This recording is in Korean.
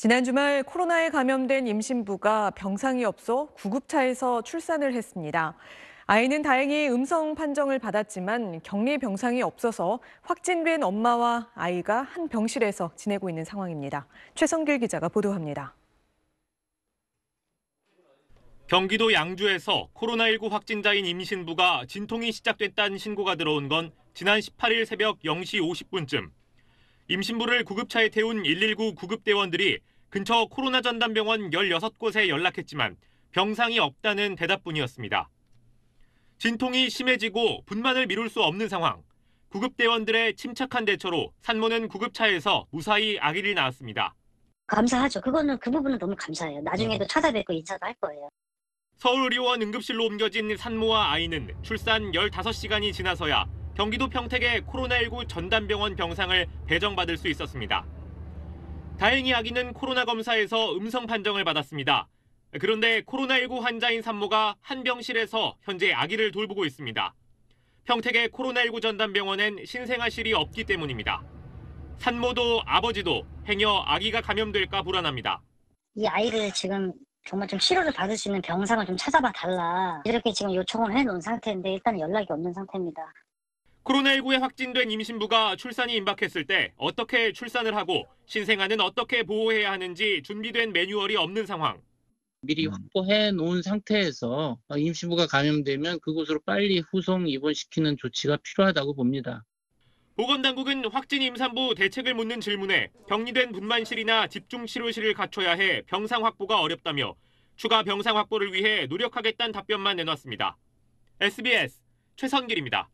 지난 주말 코로나에 감염된 임신부가 병상이 없어 구급차에서 출산을 했습니다. 아이는 다행히 음성 판정을 받았지만 격리 병상이 없어서 확진된 엄마와 아이가 한 병실에서 지내고 있는 상황입니다. 최성길 기자가 보도합니다. 경기도 양주에서 코로나19 확진자인 임신부가 진통이 시작됐다는 신고가 들어온 건 지난 18일 새벽 0시 50분쯤 임신부를 구급차에 태운 119 구급대원들이 근처 코로나 전담병원 16곳에 연락했지만 병상이 없다는 대답뿐이었습니다. 진통이 심해지고 분만을 미룰 수 없는 상황. 구급대원들의 침착한 대처로 산모는 구급차에서 무사히 아기를 낳았습니다. 감사하죠. 그거는 그 부분은 너무 감사해요. 나중에도 네. 찾아뵙고 인사도 할 거예요. 서울의료원 응급실로 옮겨진 산모와 아이는 출산 15시간이 지나서야 경기도 평택의 코로나19 전담병원 병상을 배정받을 수 있었습니다. 다행히 아기는 코로나 검사에서 음성 판정을 받았습니다. 그런데 코로나19 환자인 산모가 한 병실에서 현재 아기를 돌보고 있습니다. 평택의 코로나19 전담병원엔 신생아실이 없기 때문입니다. 산모도 아버지도 행여 아기가 감염될까 불안합니다. 이 아이를 지금 정말 좀 치료를 받을 수 있는 병상을 좀 찾아봐 달라 이렇게 지금 요청을 해놓은 상태인데 일단 연락이 없는 상태입니다. 코로나19에 확진된 임신부가 출산이 임박했을 때 어떻게 출산을 하고 신생아는 어떻게 보호해야 하는지 준비된 매뉴얼이 없는 상황. 미리 음. 확보해 놓은 상태에서 임신부가 감염되면 그곳으로 빨리 후송 입원시키는 조치가 필요하다고 봅니다. 보건당국은 확진 임산부 대책을 묻는 질문에 격리된 분만실이나 집중치료실을 갖춰야 해 병상 확보가 어렵다며 추가 병상 확보를 위해 노력하겠다는 답변만 내놨습니다. SBS 최선길입니다.